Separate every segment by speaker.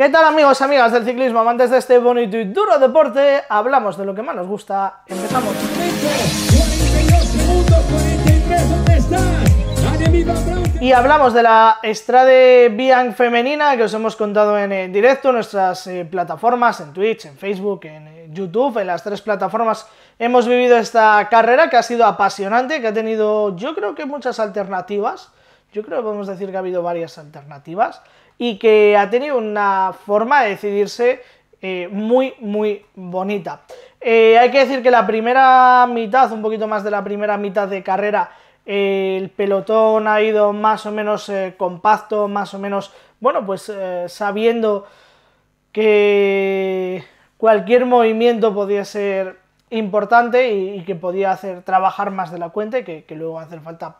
Speaker 1: ¿Qué tal amigos, amigas del ciclismo, amantes de este bonito y duro deporte? Hablamos de lo que más nos gusta. Empezamos. Y hablamos de la Strade Bian femenina que os hemos contado en eh, directo, en nuestras eh, plataformas, en Twitch, en Facebook, en eh, YouTube, en las tres plataformas hemos vivido esta carrera que ha sido apasionante, que ha tenido yo creo que muchas alternativas yo creo que podemos decir que ha habido varias alternativas y que ha tenido una forma de decidirse eh, muy, muy bonita. Eh, hay que decir que la primera mitad, un poquito más de la primera mitad de carrera, eh, el pelotón ha ido más o menos compacto, más o menos, bueno, pues sabiendo que cualquier movimiento podía ser importante y, que podía hacer trabajar más de la cuenta y que, va luego hacer falta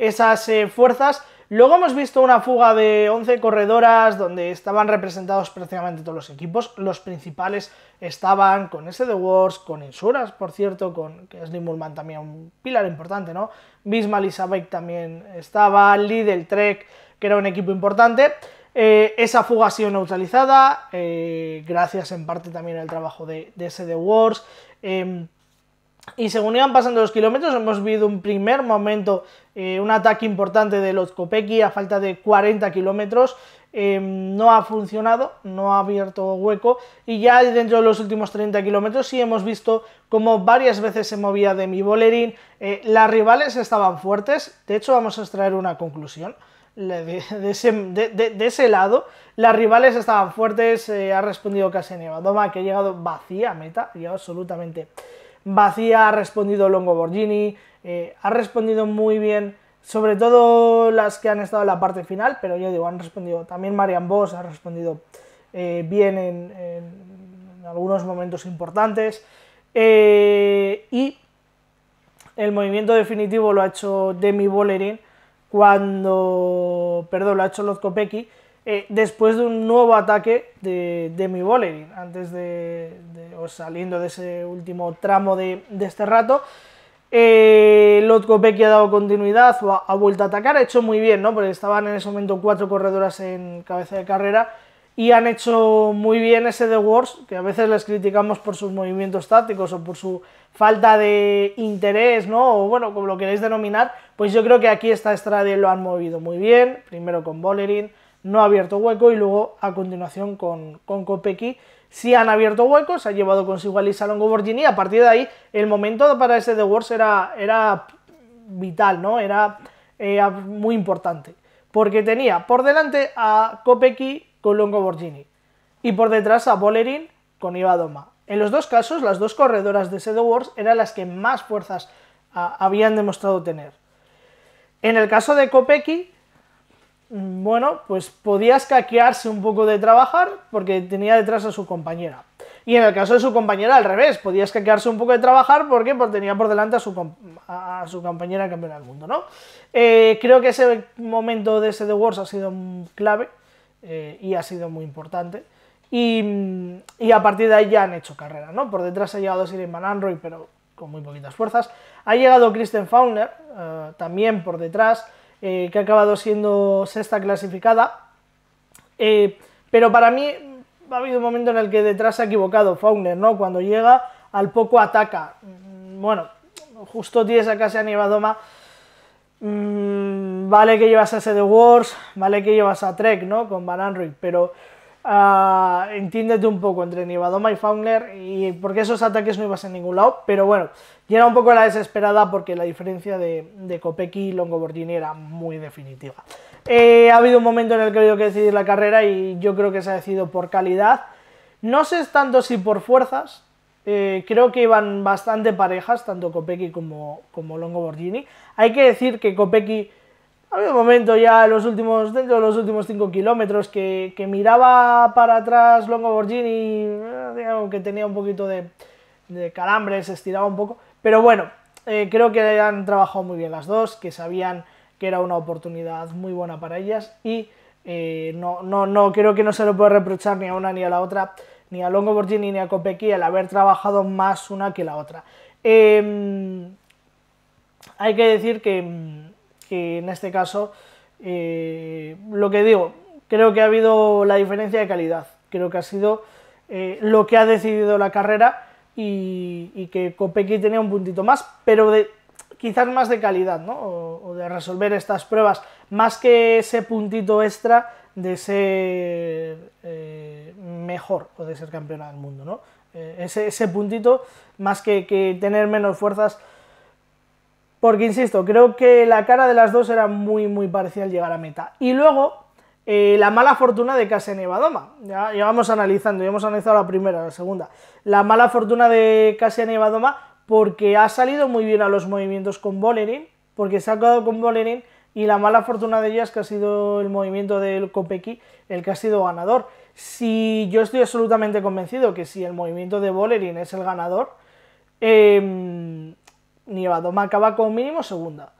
Speaker 1: esas eh, fuerzas. Luego hemos visto una fuga de 11 corredoras donde estaban representados prácticamente todos los equipos. Los principales estaban con SD Wars, con Insuras, por cierto, con que es también un pilar importante, ¿no? misma y también estaba, Lidl Trek, que era un equipo importante. Eh, esa fuga ha sido neutralizada, eh, gracias en parte también al trabajo de, de SD Wars. Em, y según iban pasando los kilómetros, hemos visto un primer momento, eh, un ataque importante de los copeki a falta de 40 kilómetros. Em, no ha funcionado, no ha abierto hueco. Y ya dentro de los últimos 30 kilómetros, sí hemos visto cómo varias veces se movía de mi bolerín. Eh, las rivales estaban fuertes. De hecho, vamos a extraer una conclusión. De, ese, lado. Las rivales estaban fuertes, eh, ha respondido casi Nevadoma que ha llegado vacía meta, y absolutamente Vacía ha respondido Longo Borghini, eh, ha respondido muy bien, sobre todo las que han estado en la parte final, pero yo digo, han respondido también Marian Boss ha respondido eh, bien en, algunos momentos importantes. Eh, y el movimiento definitivo lo ha hecho Demi Bollerin cuando, perdón, lo ha hecho copeki eh, después de un nuevo ataque de, de mi antes de, saliendo de ese último tramo de, este rato. Eh, que ha dado continuidad, ha, ha, vuelto a atacar, ha hecho muy bien, ¿no? Porque estaban en ese momento cuatro corredoras en cabeza de carrera y han hecho muy bien ese The Wars, que a veces les criticamos por sus movimientos tácticos o por su falta de interés, ¿no? O bueno, como lo queréis denominar, pues yo creo que aquí esta estrada lo han movido muy bien, primero con Bolerín, no ha abierto hueco y luego a continuación con, con Si han abierto hueco, se ha llevado consigo a Lisa Longo a partir de ahí el momento para ese The Wars era, era vital, ¿no? Era, muy importante. Porque tenía por delante a Kopecky con Longo Borghini y por detrás a Bolerin con Ibadoma. En los dos casos, las dos corredoras de ese Wars eran las que más fuerzas ah, habían demostrado tener. En el caso de Kopecky, Mm, bueno, pues podía escaquearse un poco de trabajar porque tenía detrás a su compañera. Y en el caso de su compañera, al revés, podía escaquearse un poco de trabajar porque pues, tenía por delante a su, a su compañera campeona del mundo, ¿no? Eh, creo que ese momento de ese The Wars ha sido clave eh, y ha sido muy importante. Y, a partir de ahí ya han hecho carrera, ¿no? Por detrás ha llegado Siren Van Android, pero con muy poquitas fuerzas. Ha llegado Kristen Faulner, eh, también por detrás. Eh, que ha acabado siendo sexta clasificada. Eh, pero para mí ha habido un momento en el que detrás se ha equivocado Fauner, ¿no? Cuando llega, al poco ataca. Mm, bueno, justo tienes acá se a llevado más, mm, vale que llevas a The Wars, vale que llevas a Trek, ¿no? Con Van Anric, pero Ah, entiéndete un poco entre Nivadoma y Faunler, y porque esos ataques no ibas en ningún lado, pero bueno, era un poco la desesperada porque la diferencia de, de Kopecky y Longoborgini era muy definitiva. Eh, ha habido un momento en el que ha habido que decidir la carrera y yo creo que se ha decidido por calidad, no sé tanto si por fuerzas, eh, creo que iban bastante parejas, tanto Copecki como, como Hay que decir que Kopecky había un momento ya los últimos, dentro de los últimos 5 kilómetros que, miraba para atrás Longo eh, digamos, que tenía un poquito de, calambre, se estiraba un poco, pero bueno, eh, creo que han trabajado muy bien las dos, que sabían que era una oportunidad muy buena para ellas y eh, no, no, no, creo que no se lo puede reprochar ni a una ni a la otra, ni a Longoborgini ni a Copeki al haber trabajado más una que la otra. Em, hay que decir que mm, que en este caso, eh, lo que digo, creo que ha habido la diferencia de calidad. Creo que ha sido eh, lo que ha decidido la carrera y, que Kopecky tenía un puntito más, pero de, quizás más de calidad, ¿no? O, de resolver estas pruebas, más que ese puntito extra de ser eh, mejor o de ser campeona del mundo, ese, puntito, más que tener menos fuerzas, porque, insisto, creo que la cara de las dos era muy, muy parcial llegar a meta. Y luego, eh, la mala fortuna de Case Nevadoma. Ya, ya, vamos analizando, ya hemos analizado la primera, la segunda. La mala fortuna de Case Nevadoma porque ha salido muy bien a los movimientos con Bolerín, porque se ha quedado con Bolerín, y la mala fortuna de ellas que ha sido el movimiento del Copeki, el que ha sido ganador. Si yo estoy absolutamente convencido que si el movimiento de Bolerín es el ganador, eh, Nievadoma acaba con mínimo segunda.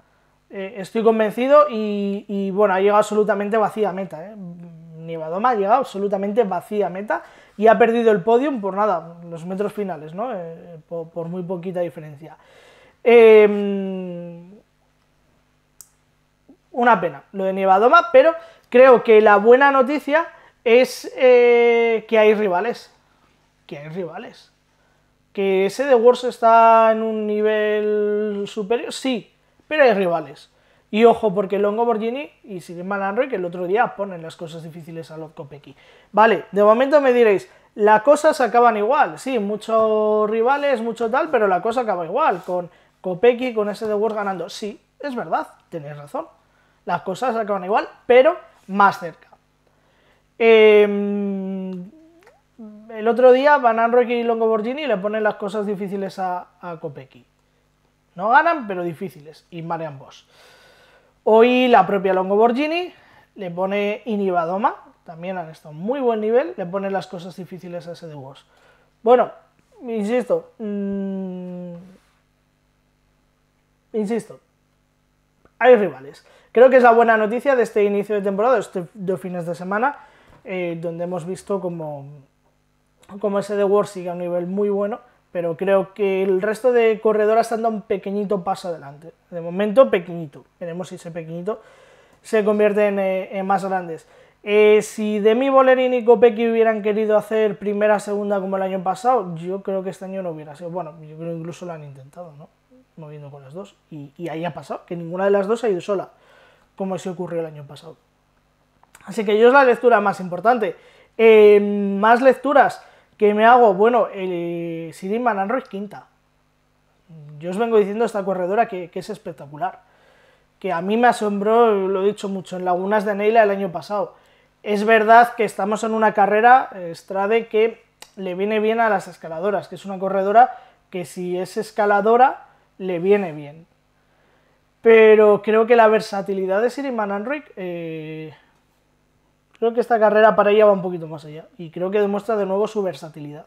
Speaker 1: Eh, estoy convencido y, bueno, ha llegado absolutamente vacía meta. ¿eh? Nievadoma ha llegado absolutamente vacía meta y ha perdido el podium por nada, los metros finales, ¿no? Eh, por, muy poquita diferencia. Em, una pena lo de Nievadoma, pero creo que la buena noticia es eh, que hay rivales. Que hay rivales. ¿Que ese de Wars está en un nivel superior? Sí, pero hay rivales. Y ojo, porque Longo Borghini y sidney Android que el otro día ponen las cosas difíciles a los Kopecky. Vale, de momento me diréis, las cosas acaban igual. Sí, muchos rivales, mucho tal, pero la cosa acaba igual. Con Kopecky, con ese de Wars ganando. Sí, es verdad, tenéis razón. Las cosas acaban igual, pero más cerca. Em, el otro día Van Rocky y Longoborgini le ponen las cosas difíciles a, Copeki, No ganan, pero difíciles, y marean ambos. Hoy la propia Longoborgini le pone Inibadoma, también han estado muy buen nivel, le ponen las cosas difíciles a ese de Bueno, insisto, mm, insisto, hay rivales. Creo que es la buena noticia de este inicio de temporada, este dos fines de semana, eh, donde hemos visto como como ese de Word a un nivel muy bueno, pero creo que el resto de corredoras dando un pequeñito paso adelante. De momento, pequeñito. Veremos si ese pequeñito se convierte en, eh, más grandes. Eh, si Demi Bolerín y Kopecky hubieran querido hacer primera, segunda como el año pasado, yo creo que este año no hubiera sido. Bueno, yo creo que incluso lo han intentado, ¿no? Moviendo con las dos. Y, ahí ha pasado, que ninguna de las dos ha ido sola, como se ocurrió el año pasado. Así que yo es la lectura más importante. Eh, más lecturas. ¿Qué me hago? Bueno, el eh, Sirin Van quinta. Yo os vengo diciendo esta corredora que, es espectacular. Que a mí me asombró, lo he dicho mucho, en Lagunas de Neila el año pasado. Es verdad que estamos en una carrera, eh, Strade, que le viene bien a las escaladoras, que es una corredora que si es escaladora, le viene bien. Pero creo que la versatilidad de Siriman Anric eh, Creo que esta carrera para ella va un poquito más allá y creo que demuestra de nuevo su versatilidad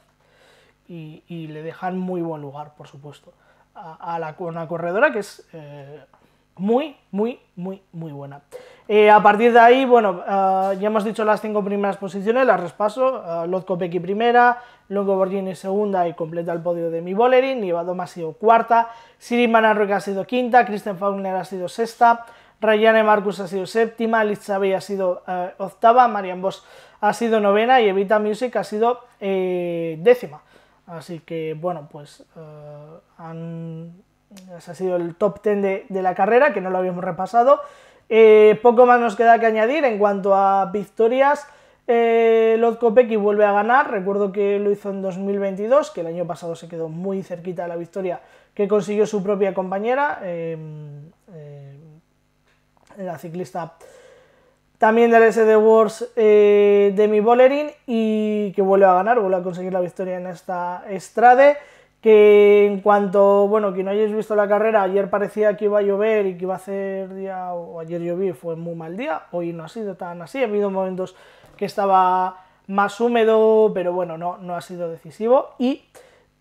Speaker 1: y, le dejan muy buen lugar, por supuesto, a, la, una corredora que es eh, muy, muy, muy, muy buena. Eh, a partir de ahí, bueno, ah, ya hemos dicho las cinco primeras posiciones, las respaso. Uh, ah, Lotko primera, Longo Borghini segunda y completa el podio de Mi Y Nivadoma ha sido cuarta, Siri que ha sido quinta, Kristen Faulkner ha sido sexta, Rayane Marcus ha sido séptima, Litzabey ha sido eh, octava, Marian Bosch ha sido novena y Evita Music ha sido eh, décima. Así que bueno, pues eh, ha sido el top ten de, la carrera, que no lo habíamos repasado. poco más nos queda que añadir en cuanto a victorias. Eh, Lod vuelve a ganar, recuerdo que lo hizo en 2022, que el año pasado se quedó muy cerquita de la victoria que consiguió su propia compañera, em, la ciclista también del SD Wars de eh, Demi Bolerín y que vuelve a ganar, vuelve a conseguir la victoria en esta estrada que en cuanto, bueno, que no hayáis visto la carrera, ayer parecía que iba a llover y que iba a hacer día, o ayer lloví, fue muy mal día, hoy no ha sido tan así, ha habido momentos que estaba más húmedo, pero bueno, no, no ha sido decisivo y...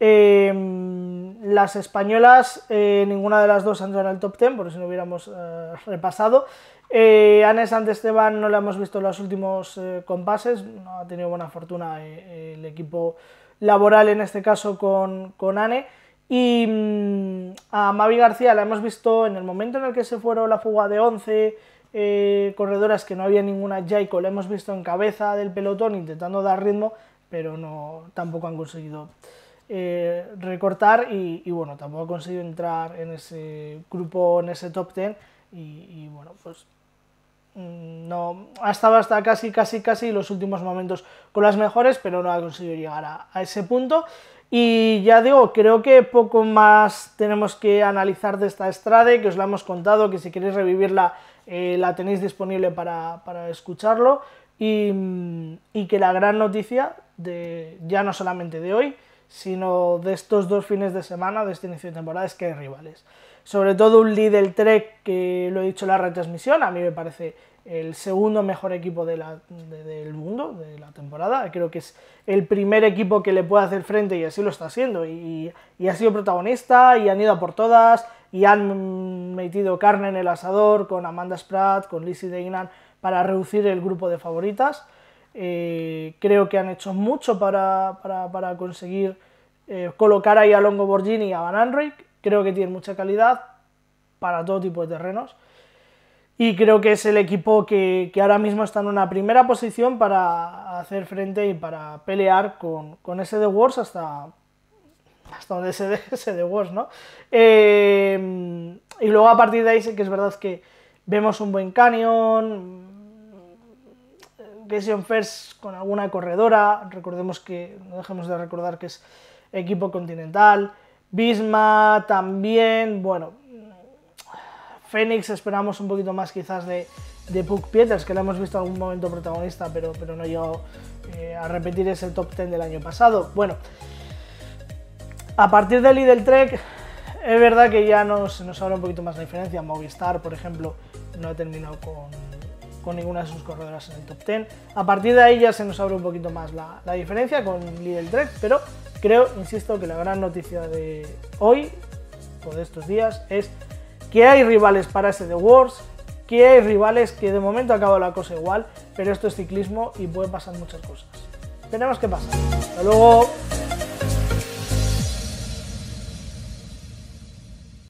Speaker 1: Em, las españolas, eh, ninguna de las dos han entrado en el top 10, por si no hubiéramos eh, repasado. Eh, ante Esteban no la hemos visto en los últimos eh, compases, no ha tenido buena fortuna el equipo laboral en este caso con, con Ane. Y mm, a Mavi García la hemos visto en el momento en el que se fueron la fuga de 11 corredoras, que no había ninguna Jaico, la hemos visto en cabeza del pelotón intentando dar ritmo, pero no, tampoco han conseguido eh, recortar y, bueno, tampoco ha conseguido entrar en ese grupo, en ese top 10 y, bueno, pues mm, no ha estado hasta casi casi casi los últimos momentos con las mejores pero no ha conseguido llegar a, ese punto y ya digo creo que poco más tenemos que analizar de esta estrada que os la hemos contado que si queréis revivirla eh, la tenéis disponible para, escucharlo y, mm, y, que la gran noticia de ya no solamente de hoy sino de estos dos fines de semana de este inicio de temporada es que hay rivales. Sobre todo un Lidl Trek, que lo he dicho en la retransmisión, a mí me parece el segundo mejor equipo del mundo, de la temporada. Creo que es el primer equipo que le puede hacer frente y así lo está haciendo. Y, ha sido protagonista y han ido por todas y han metido carne en el asador con Amanda Spratt, con Lizzie Deignan para reducir el grupo de favoritas. Eh, creo que han hecho mucho para, conseguir eh, colocar ahí a Longo Borghini y a Van Andrijk. Creo que tienen mucha calidad para todo tipo de terrenos. Y creo que es el equipo que, ahora mismo está en una primera posición para hacer frente y para pelear con, con ese The Wars hasta, hasta donde se ese The Wars, ¿no? Eh, y luego a partir de ahí que es verdad que vemos un buen Canyon, Gation First con alguna corredora, recordemos que, no dejemos de recordar que es equipo continental, Bisma también, bueno, Fénix esperamos un poquito más quizás de, de Puck Pieters, que la hemos visto en algún momento protagonista, pero, pero no ha llegado eh, a repetir ese top 10 del año pasado. Bueno, a partir del Lidl Trek es verdad que ya nos, nos habla un poquito más la diferencia. Movistar, por ejemplo, no ha terminado con con ninguna de sus corredoras en el top 10. A partir de ahí ya se nos abre un poquito más la, diferencia con Lidl 3, pero creo, insisto, que la gran noticia de hoy o de estos días es que hay rivales para ese The Wars, que hay rivales que de momento acaba la cosa igual, pero esto es ciclismo y puede pasar muchas cosas. Tenemos que pasar. Hasta luego.